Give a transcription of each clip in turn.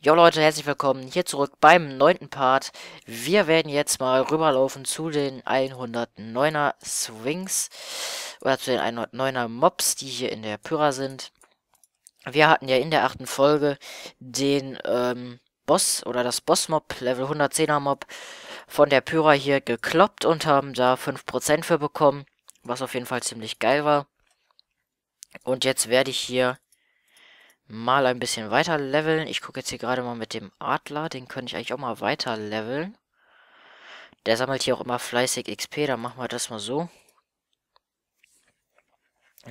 Jo Leute, herzlich willkommen hier zurück beim neunten Part. Wir werden jetzt mal rüberlaufen zu den 109er Swings oder zu den 109er Mobs, die hier in der Pyra sind. Wir hatten ja in der achten Folge den ähm, Boss oder das Boss-Mob, Level 110er Mob von der Pyra hier gekloppt und haben da 5% für bekommen, was auf jeden Fall ziemlich geil war. Und jetzt werde ich hier mal ein bisschen weiter leveln. Ich gucke jetzt hier gerade mal mit dem Adler. Den könnte ich eigentlich auch mal weiter leveln. Der sammelt hier auch immer fleißig XP. Dann machen wir das mal so.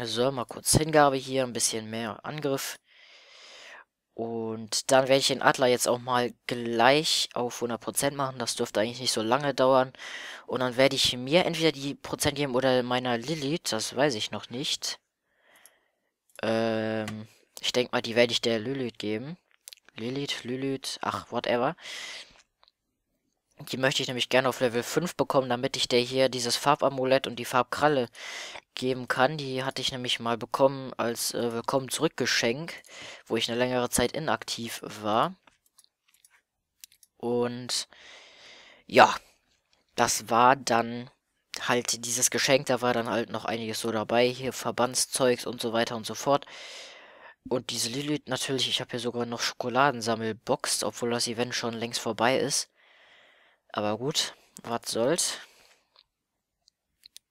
So, mal kurz Hingabe hier. Ein bisschen mehr Angriff. Und dann werde ich den Adler jetzt auch mal gleich auf 100% machen. Das dürfte eigentlich nicht so lange dauern. Und dann werde ich mir entweder die Prozent geben oder meiner Lilith. Das weiß ich noch nicht. Ähm... Ich denke mal, die werde ich der Lilith geben. Lilith, Lilith, ach, whatever. Die möchte ich nämlich gerne auf Level 5 bekommen, damit ich der hier dieses Farbamulett und die Farbkralle geben kann. Die hatte ich nämlich mal bekommen als äh, Willkommen zurückgeschenk, wo ich eine längere Zeit inaktiv war. Und ja, das war dann halt dieses Geschenk. Da war dann halt noch einiges so dabei. Hier Verbandszeugs und so weiter und so fort. Und diese Lilith natürlich, ich habe hier sogar noch Schokoladensammelbox, obwohl das Event schon längst vorbei ist. Aber gut, was soll's.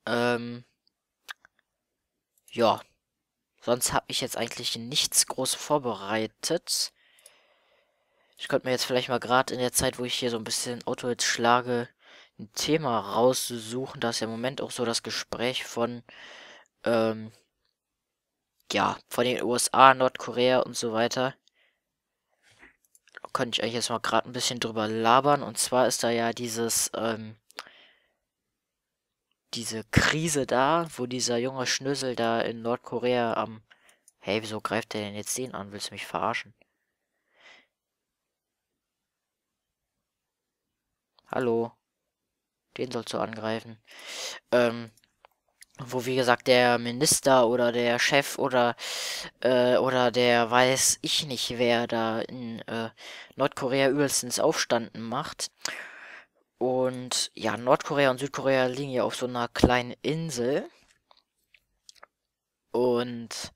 Ähm, ja. Sonst habe ich jetzt eigentlich nichts groß vorbereitet. Ich könnte mir jetzt vielleicht mal gerade in der Zeit, wo ich hier so ein bisschen Auto jetzt schlage, ein Thema raussuchen. Da ist ja im Moment auch so das Gespräch von ähm, ja, von den USA, Nordkorea und so weiter. könnte ich euch jetzt mal gerade ein bisschen drüber labern. Und zwar ist da ja dieses, ähm, diese Krise da, wo dieser junge Schnüssel da in Nordkorea am. Hey, wieso greift der denn jetzt den an? Willst du mich verarschen? Hallo. Den sollst du angreifen. Ähm, wo wie gesagt der Minister oder der Chef oder äh, oder der weiß ich nicht wer da in äh, Nordkorea übelstens Aufstanden macht und ja Nordkorea und Südkorea liegen ja auf so einer kleinen Insel und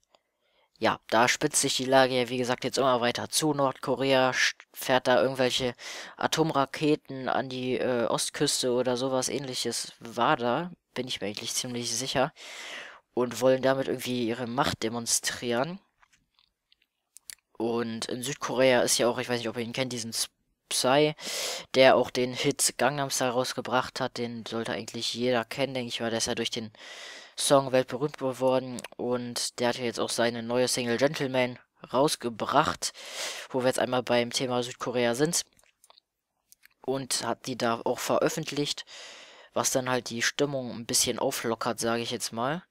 ja, da spitzt sich die Lage ja, wie gesagt, jetzt immer weiter zu. Nordkorea fährt da irgendwelche Atomraketen an die äh, Ostküste oder sowas ähnliches war da bin ich mir eigentlich ziemlich sicher. Und wollen damit irgendwie ihre Macht demonstrieren. Und in Südkorea ist ja auch, ich weiß nicht, ob ihr ihn kennt, diesen Psy, der auch den Hit Gangnam Style rausgebracht hat. Den sollte eigentlich jeder kennen, denke ich mal. Der ist ja durch den Song weltberühmt geworden. Und der hat ja jetzt auch seine neue Single Gentleman rausgebracht, wo wir jetzt einmal beim Thema Südkorea sind. Und hat die da auch veröffentlicht was dann halt die Stimmung ein bisschen auflockert, sage ich jetzt mal.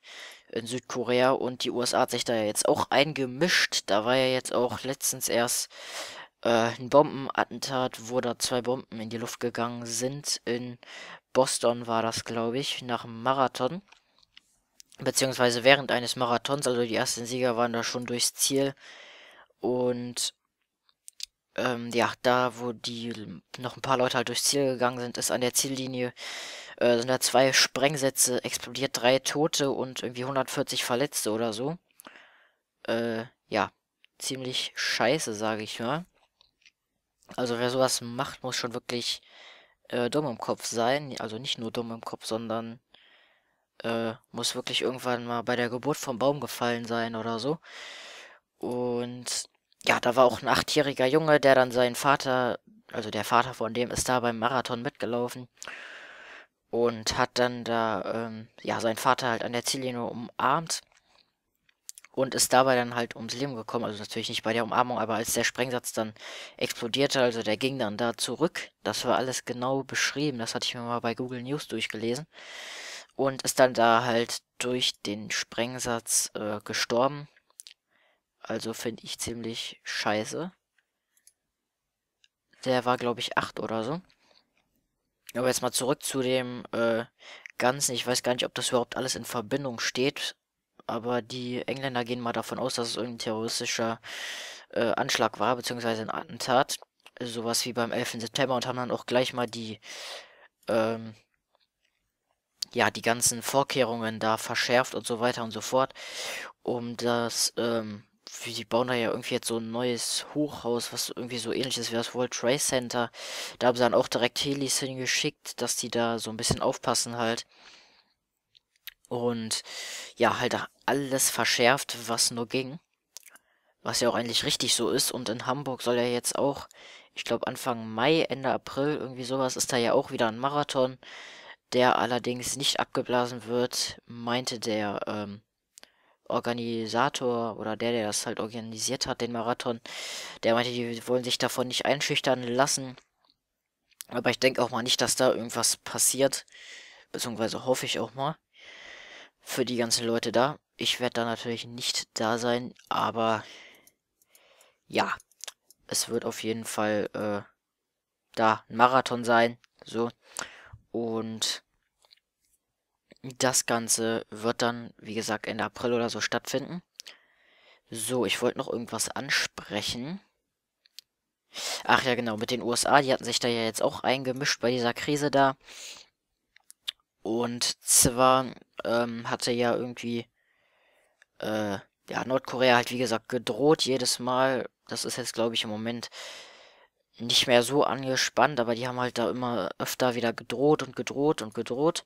In Südkorea und die USA hat sich da ja jetzt auch eingemischt. Da war ja jetzt auch letztens erst äh, ein Bombenattentat, wo da zwei Bomben in die Luft gegangen sind. In Boston war das, glaube ich, nach einem Marathon. Beziehungsweise während eines Marathons, also die ersten Sieger waren da schon durchs Ziel. Und ähm, ja, da wo die noch ein paar Leute halt durchs Ziel gegangen sind, ist an der Ziellinie äh, sind da zwei Sprengsätze explodiert, drei Tote und irgendwie 140 Verletzte oder so. Äh, ja, ziemlich scheiße, sage ich mal. Also wer sowas macht, muss schon wirklich äh, dumm im Kopf sein. Also nicht nur dumm im Kopf, sondern äh, muss wirklich irgendwann mal bei der Geburt vom Baum gefallen sein oder so. Und ja, da war auch ein achtjähriger Junge, der dann seinen Vater, also der Vater von dem ist da beim Marathon mitgelaufen und hat dann da, ähm, ja, seinen Vater halt an der Ziellinie umarmt und ist dabei dann halt ums Leben gekommen. Also natürlich nicht bei der Umarmung, aber als der Sprengsatz dann explodierte, also der ging dann da zurück. Das war alles genau beschrieben. Das hatte ich mir mal bei Google News durchgelesen. Und ist dann da halt durch den Sprengsatz äh, gestorben. Also finde ich ziemlich scheiße. Der war, glaube ich, 8 oder so. Aber jetzt mal zurück zu dem äh, Ganzen. Ich weiß gar nicht, ob das überhaupt alles in Verbindung steht. Aber die Engländer gehen mal davon aus, dass es irgendein terroristischer äh, Anschlag war, beziehungsweise ein Attentat. Sowas wie beim 11. September und haben dann auch gleich mal die, ähm, ja, die ganzen Vorkehrungen da verschärft und so weiter und so fort, um das, ähm, die bauen da ja irgendwie jetzt so ein neues Hochhaus, was irgendwie so ähnlich ist wie das World Trade Center. Da haben sie dann auch direkt Helis hingeschickt, dass die da so ein bisschen aufpassen halt. Und ja, halt alles verschärft, was nur ging. Was ja auch eigentlich richtig so ist. Und in Hamburg soll ja jetzt auch, ich glaube Anfang Mai, Ende April, irgendwie sowas, ist da ja auch wieder ein Marathon, der allerdings nicht abgeblasen wird, meinte der ähm, Organisator oder der, der das halt organisiert hat, den Marathon, der meinte, die wollen sich davon nicht einschüchtern lassen. Aber ich denke auch mal nicht, dass da irgendwas passiert. Beziehungsweise hoffe ich auch mal. Für die ganzen Leute da. Ich werde da natürlich nicht da sein, aber ja, es wird auf jeden Fall äh, da ein Marathon sein. So. Und das Ganze wird dann, wie gesagt, Ende April oder so stattfinden. So, ich wollte noch irgendwas ansprechen. Ach ja, genau, mit den USA, die hatten sich da ja jetzt auch eingemischt bei dieser Krise da. Und zwar ähm, hatte ja irgendwie äh, ja, Nordkorea halt wie gesagt gedroht jedes Mal. Das ist jetzt, glaube ich, im Moment nicht mehr so angespannt, aber die haben halt da immer öfter wieder gedroht und gedroht und gedroht.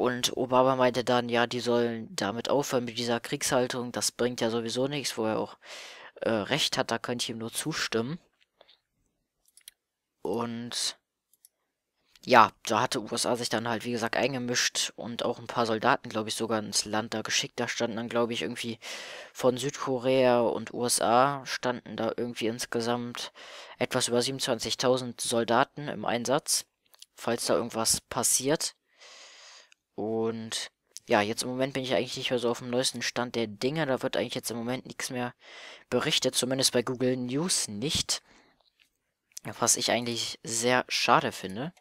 Und Obama meinte dann, ja, die sollen damit aufhören mit dieser Kriegshaltung, das bringt ja sowieso nichts, wo er auch äh, recht hat, da könnte ich ihm nur zustimmen. Und ja, da hatte USA sich dann halt, wie gesagt, eingemischt und auch ein paar Soldaten, glaube ich, sogar ins Land da geschickt. Da standen dann, glaube ich, irgendwie von Südkorea und USA standen da irgendwie insgesamt etwas über 27.000 Soldaten im Einsatz, falls da irgendwas passiert. Und ja, jetzt im Moment bin ich eigentlich nicht mehr so auf dem neuesten Stand der Dinge. Da wird eigentlich jetzt im Moment nichts mehr berichtet, zumindest bei Google News nicht. Was ich eigentlich sehr schade finde.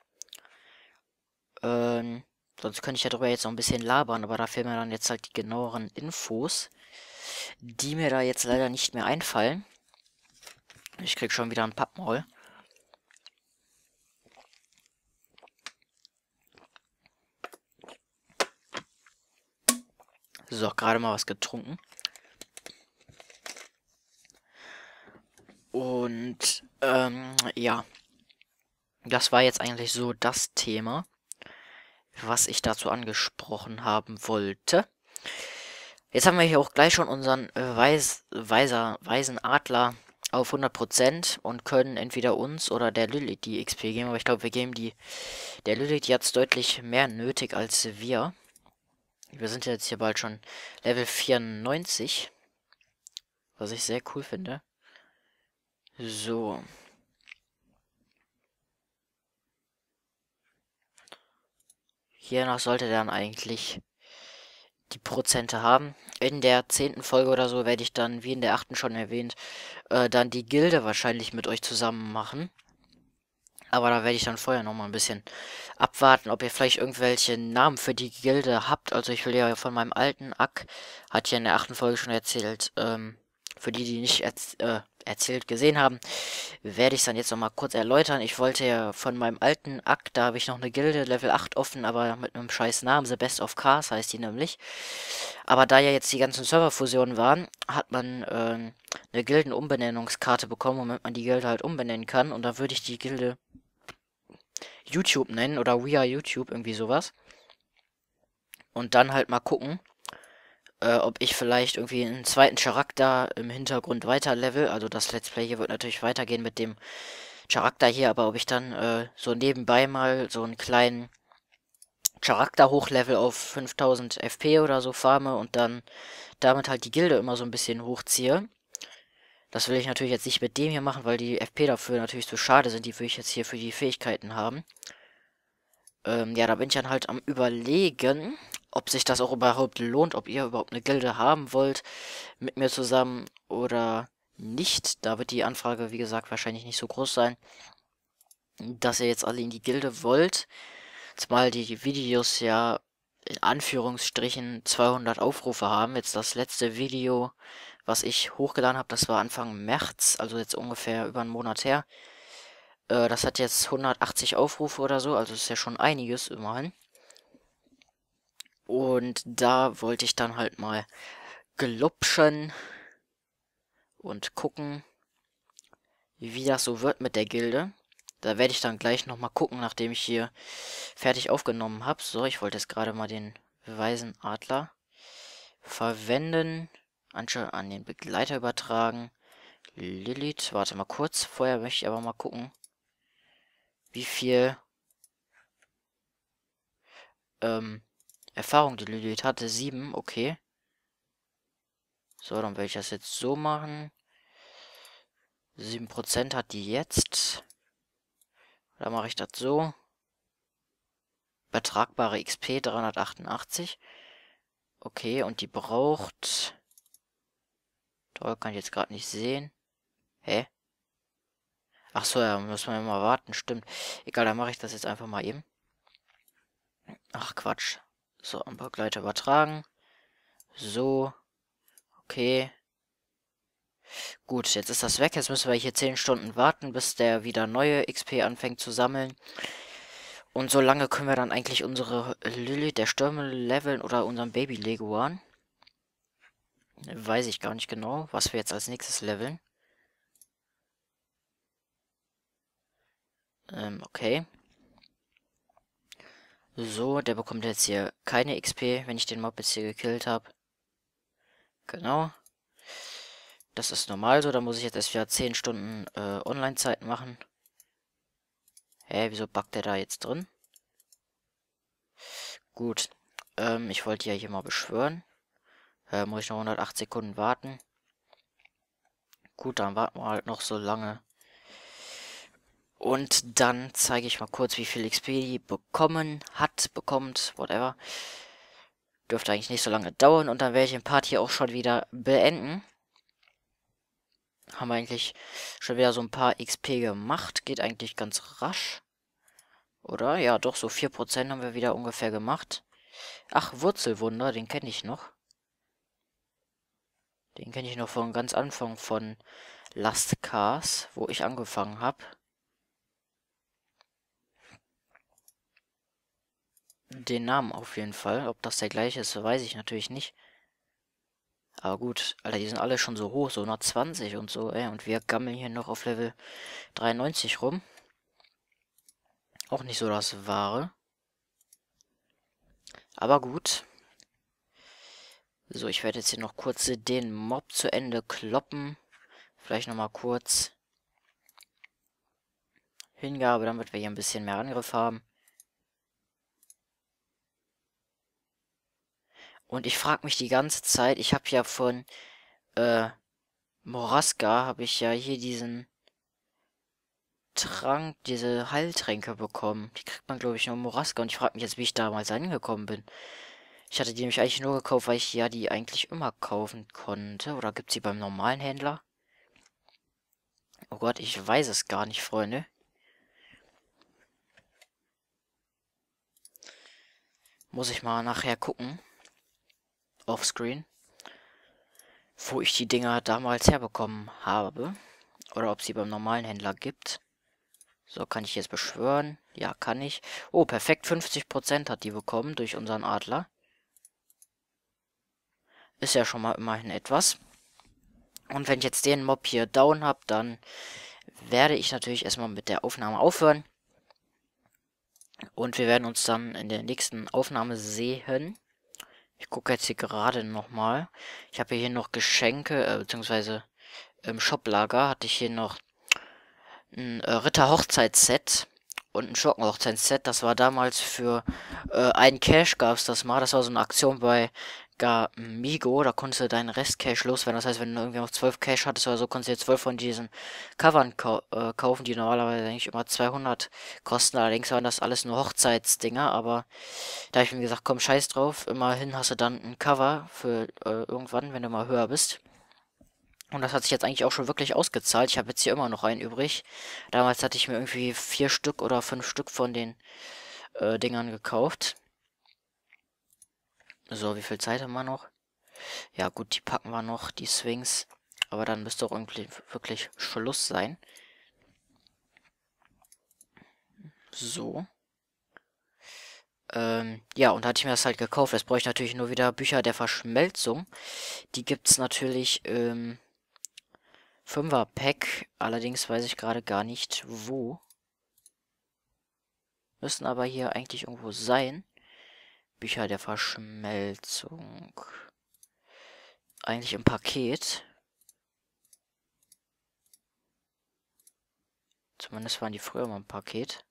Ähm, sonst könnte ich ja darüber jetzt noch ein bisschen labern, aber da fehlen mir dann jetzt halt die genaueren Infos, die mir da jetzt leider nicht mehr einfallen. Ich krieg schon wieder ein Pappmaul. So, gerade mal was getrunken. Und ähm, ja, das war jetzt eigentlich so das Thema, was ich dazu angesprochen haben wollte. Jetzt haben wir hier auch gleich schon unseren äh, Weis, Weiser, Weisen Adler auf 100% und können entweder uns oder der Lilith die XP geben. Aber ich glaube, wir geben die... Der Lilith jetzt deutlich mehr nötig als wir. Wir sind jetzt hier bald schon Level 94. Was ich sehr cool finde. So. Hier noch sollte dann eigentlich die Prozente haben. In der zehnten Folge oder so werde ich dann, wie in der achten schon erwähnt, äh, dann die Gilde wahrscheinlich mit euch zusammen machen. Aber da werde ich dann vorher nochmal ein bisschen abwarten, ob ihr vielleicht irgendwelche Namen für die Gilde habt. Also ich will ja von meinem alten Ack, hat hier in der achten Folge schon erzählt, ähm, für die, die nicht erz äh, erzählt gesehen haben, werde ich es dann jetzt nochmal kurz erläutern. Ich wollte ja von meinem alten Ack, da habe ich noch eine Gilde, Level 8 offen, aber mit einem scheiß Namen, The Best of Cars heißt die nämlich. Aber da ja jetzt die ganzen Serverfusionen waren, hat man Ähm, eine Gildenumbenennungskarte bekommen, womit man die Gilde halt umbenennen kann. Und da würde ich die Gilde YouTube nennen oder We Are YouTube, irgendwie sowas. Und dann halt mal gucken, äh, ob ich vielleicht irgendwie einen zweiten Charakter im Hintergrund weiter level. Also das Let's Play hier wird natürlich weitergehen mit dem Charakter hier, aber ob ich dann äh, so nebenbei mal so einen kleinen Charakter hochlevel auf 5000 FP oder so farme und dann damit halt die Gilde immer so ein bisschen hochziehe. Das will ich natürlich jetzt nicht mit dem hier machen, weil die FP dafür natürlich zu schade sind. Die will ich jetzt hier für die Fähigkeiten haben. Ähm, ja, da bin ich dann halt am überlegen, ob sich das auch überhaupt lohnt, ob ihr überhaupt eine Gilde haben wollt mit mir zusammen oder nicht. Da wird die Anfrage, wie gesagt, wahrscheinlich nicht so groß sein, dass ihr jetzt alle in die Gilde wollt. Zumal die Videos ja in Anführungsstrichen 200 Aufrufe haben. Jetzt das letzte Video was ich hochgeladen habe, das war Anfang März, also jetzt ungefähr über einen Monat her. Äh, das hat jetzt 180 Aufrufe oder so, also ist ja schon einiges immerhin. Und da wollte ich dann halt mal gelupschen und gucken, wie das so wird mit der Gilde. Da werde ich dann gleich nochmal gucken, nachdem ich hier fertig aufgenommen habe. So, ich wollte jetzt gerade mal den Weisenadler verwenden. Anschau an den Begleiter übertragen. Lilith, warte mal kurz. Vorher möchte ich aber mal gucken, wie viel ähm, Erfahrung die Lilith hatte. Sieben, okay. So, dann werde ich das jetzt so machen. 7% hat die jetzt. Da mache ich das so. Übertragbare XP 388. Okay, und die braucht Toll, kann ich jetzt gerade nicht sehen. Hä? Ach so, ja, muss man immer warten, stimmt. Egal, dann mache ich das jetzt einfach mal eben. Ach Quatsch. So, ein paar Gleiter übertragen. So. Okay. Gut, jetzt ist das weg. Jetzt müssen wir hier 10 Stunden warten, bis der wieder neue XP anfängt zu sammeln. Und so lange können wir dann eigentlich unsere Lilith der Stürme leveln oder unseren Baby Leguan. Weiß ich gar nicht genau, was wir jetzt als nächstes leveln. Ähm, okay. So, der bekommt jetzt hier keine XP, wenn ich den Mob jetzt hier gekillt habe. Genau. Das ist normal so, da muss ich jetzt erst wieder 10 Stunden äh, Online-Zeit machen. Hä, hey, wieso backt der da jetzt drin? Gut, ähm, ich wollte ja hier mal beschwören. Äh, muss ich noch 108 Sekunden warten. Gut, dann warten wir halt noch so lange. Und dann zeige ich mal kurz, wie viel XP die bekommen hat, bekommt, whatever. Dürfte eigentlich nicht so lange dauern und dann werde ich den Part hier auch schon wieder beenden. Haben wir eigentlich schon wieder so ein paar XP gemacht. Geht eigentlich ganz rasch. Oder? Ja, doch, so 4% haben wir wieder ungefähr gemacht. Ach, Wurzelwunder, den kenne ich noch. Den kenne ich noch von ganz Anfang von Last Cars, wo ich angefangen habe. Den Namen auf jeden Fall. Ob das der gleiche ist, weiß ich natürlich nicht. Aber gut, Alter, die sind alle schon so hoch, so 120 und so, ey. Und wir gammeln hier noch auf Level 93 rum. Auch nicht so das Wahre. Aber gut, so, ich werde jetzt hier noch kurz den Mob zu Ende kloppen. Vielleicht nochmal kurz Hingabe, damit wir hier ein bisschen mehr Angriff haben. Und ich frage mich die ganze Zeit, ich habe ja von äh, Moraska, habe ich ja hier diesen Trank, diese Heiltränke bekommen. Die kriegt man, glaube ich, nur Moraska. Und ich frage mich jetzt, wie ich damals angekommen bin. Ich hatte die nämlich eigentlich nur gekauft, weil ich ja die eigentlich immer kaufen konnte. Oder gibt sie beim normalen Händler? Oh Gott, ich weiß es gar nicht, Freunde. Muss ich mal nachher gucken. Offscreen. Wo ich die Dinger damals herbekommen habe. Oder ob sie beim normalen Händler gibt. So, kann ich jetzt beschwören? Ja, kann ich. Oh, perfekt. 50% hat die bekommen durch unseren Adler. Ist ja schon mal immerhin etwas. Und wenn ich jetzt den Mob hier down habe, dann werde ich natürlich erstmal mit der Aufnahme aufhören. Und wir werden uns dann in der nächsten Aufnahme sehen. Ich gucke jetzt hier gerade nochmal. Ich habe hier noch Geschenke, äh, beziehungsweise im Shoplager hatte ich hier noch ein äh, Ritter-Hochzeitsset und ein Schurken-Hochzeitsset. Das war damals für äh, einen Cash gab es das mal. Das war so eine Aktion bei gar Migo, da konntest du deinen Rest-Cash loswerden. Das heißt, wenn du irgendwie noch 12 Cash hattest oder so, konntest du jetzt 12 von diesen Covern kau äh, kaufen, die normalerweise eigentlich immer 200 kosten. Allerdings waren das alles nur Hochzeitsdinger, aber da ich mir gesagt, komm, scheiß drauf, immerhin hast du dann ein Cover für äh, irgendwann, wenn du mal höher bist. Und das hat sich jetzt eigentlich auch schon wirklich ausgezahlt. Ich habe jetzt hier immer noch einen übrig. Damals hatte ich mir irgendwie vier Stück oder fünf Stück von den äh, Dingern gekauft. So, wie viel Zeit haben wir noch? Ja, gut, die packen wir noch, die Swings. Aber dann müsste auch irgendwie wirklich Schluss sein. So. Ähm, ja, und da hatte ich mir das halt gekauft. Jetzt brauche ich natürlich nur wieder Bücher der Verschmelzung. Die gibt's natürlich im ähm, Pack. Allerdings weiß ich gerade gar nicht wo. Müssen aber hier eigentlich irgendwo sein. Bücher der Verschmelzung. Eigentlich im Paket. Zumindest waren die früher mal im Paket.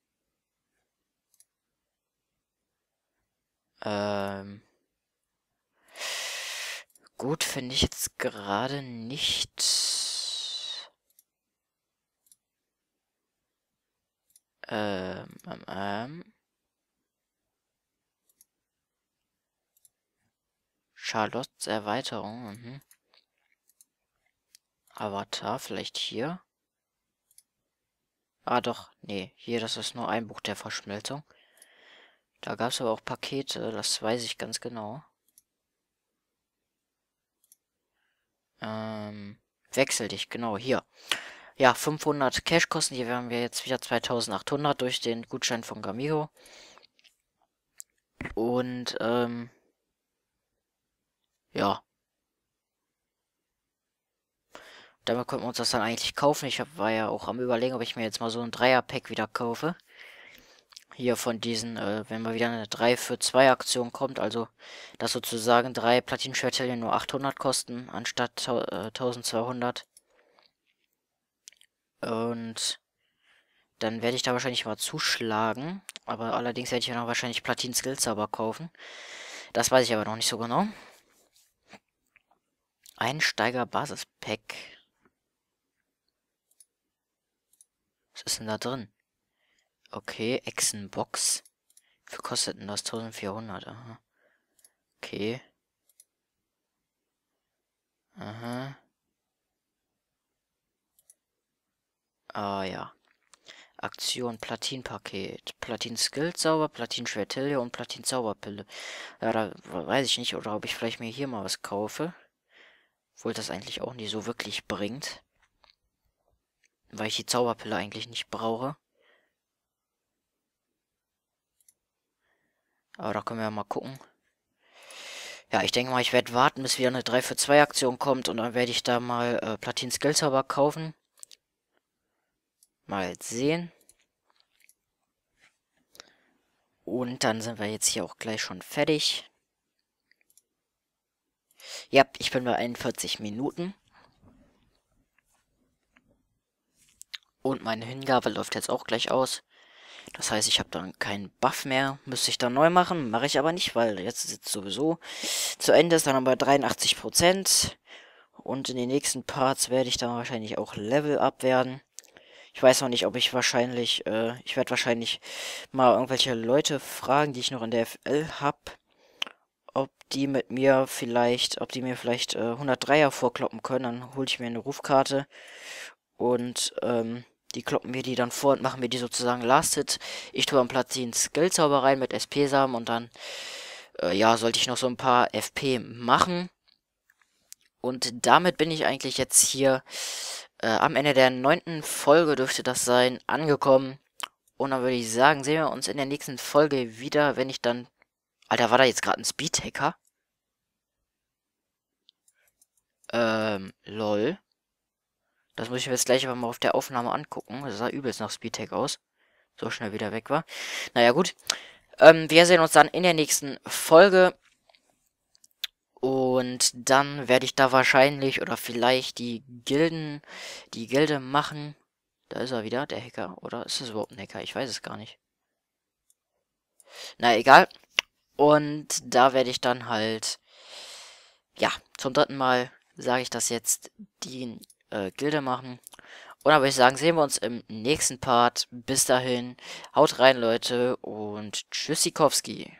Ähm. Gut, finde ich jetzt gerade nicht. Ähm, ähm, ähm. Charlottes Erweiterung. Mhm. Avatar, vielleicht hier. Ah doch, nee, hier, das ist nur ein Buch der Verschmelzung. Da gab es aber auch Pakete, das weiß ich ganz genau. Ähm, wechsel dich, genau, hier. Ja, 500 Cashkosten, hier haben wir jetzt wieder 2800 durch den Gutschein von Gamigo. Und, ähm, ja. Damit konnten wir uns das dann eigentlich kaufen. Ich war ja auch am überlegen, ob ich mir jetzt mal so ein Dreier-Pack wieder kaufe. Hier von diesen, äh, wenn mal wieder eine 3 für 2 Aktion kommt, also dass sozusagen drei Platin-Schwertellen nur 800 kosten, anstatt äh, 1200. Und dann werde ich da wahrscheinlich mal zuschlagen. Aber allerdings werde ich ja noch wahrscheinlich Platin-Skills aber kaufen. Das weiß ich aber noch nicht so genau. Einsteiger Basis Pack. Was ist denn da drin? Okay, Echsenbox. Wie viel kostet denn das? 1400, aha. Okay. Aha. Ah ja. Aktion Platinpaket. Platin-Skill sauber, Platin-Schwertille und Platin-Zauberpille. Ja, da weiß ich nicht, oder ob ich vielleicht mir hier mal was kaufe. Obwohl das eigentlich auch nicht so wirklich bringt. Weil ich die Zauberpille eigentlich nicht brauche. Aber da können wir ja mal gucken. Ja, ich denke mal, ich werde warten, bis wieder eine 3 für 2 Aktion kommt und dann werde ich da mal äh, Platins Geldzauber kaufen. Mal sehen. Und dann sind wir jetzt hier auch gleich schon fertig. Ja, ich bin bei 41 Minuten. Und meine Hingabe läuft jetzt auch gleich aus. Das heißt, ich habe dann keinen Buff mehr. Müsste ich dann neu machen. Mache ich aber nicht, weil jetzt ist es sowieso zu Ende. Ist dann aber 83%. Und in den nächsten Parts werde ich dann wahrscheinlich auch Level up werden. Ich weiß noch nicht, ob ich wahrscheinlich, äh, ich werde wahrscheinlich mal irgendwelche Leute fragen, die ich noch in der FL habe ob die mit mir vielleicht, ob die mir vielleicht äh, 103er vorkloppen können. Dann hole ich mir eine Rufkarte und ähm, die kloppen mir die dann vor und machen mir die sozusagen Last Hit. Ich tue am Platz Platin Skillzauber rein mit SP-Samen und dann, äh, ja, sollte ich noch so ein paar FP machen. Und damit bin ich eigentlich jetzt hier äh, am Ende der neunten Folge, dürfte das sein, angekommen. Und dann würde ich sagen, sehen wir uns in der nächsten Folge wieder, wenn ich dann Alter, war da jetzt gerade ein Speedhacker? Ähm, lol. Das muss ich mir jetzt gleich aber mal auf der Aufnahme angucken. Das sah übelst nach Speedhack aus. So schnell wieder weg war. Naja, gut. Ähm, wir sehen uns dann in der nächsten Folge. Und dann werde ich da wahrscheinlich oder vielleicht die Gilden, die Gilde machen. Da ist er wieder, der Hacker. Oder ist es überhaupt ein Hacker? Ich weiß es gar nicht. Na egal. Und da werde ich dann halt, ja, zum dritten Mal sage ich das jetzt, die äh, Gilde machen. Und dann würde ich sagen, sehen wir uns im nächsten Part. Bis dahin, haut rein, Leute, und tschüssikowski.